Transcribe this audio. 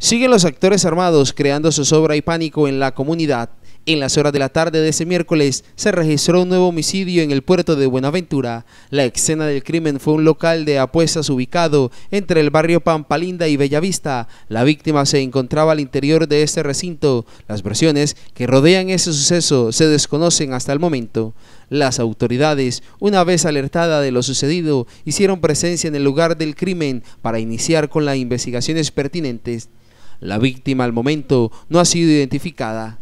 Siguen los actores armados creando zozobra y pánico en la comunidad. En las horas de la tarde de ese miércoles se registró un nuevo homicidio en el puerto de Buenaventura. La escena del crimen fue un local de apuestas ubicado entre el barrio Pampalinda y Bellavista. La víctima se encontraba al interior de este recinto. Las versiones que rodean ese suceso se desconocen hasta el momento. Las autoridades, una vez alertada de lo sucedido, hicieron presencia en el lugar del crimen para iniciar con las investigaciones pertinentes. La víctima al momento no ha sido identificada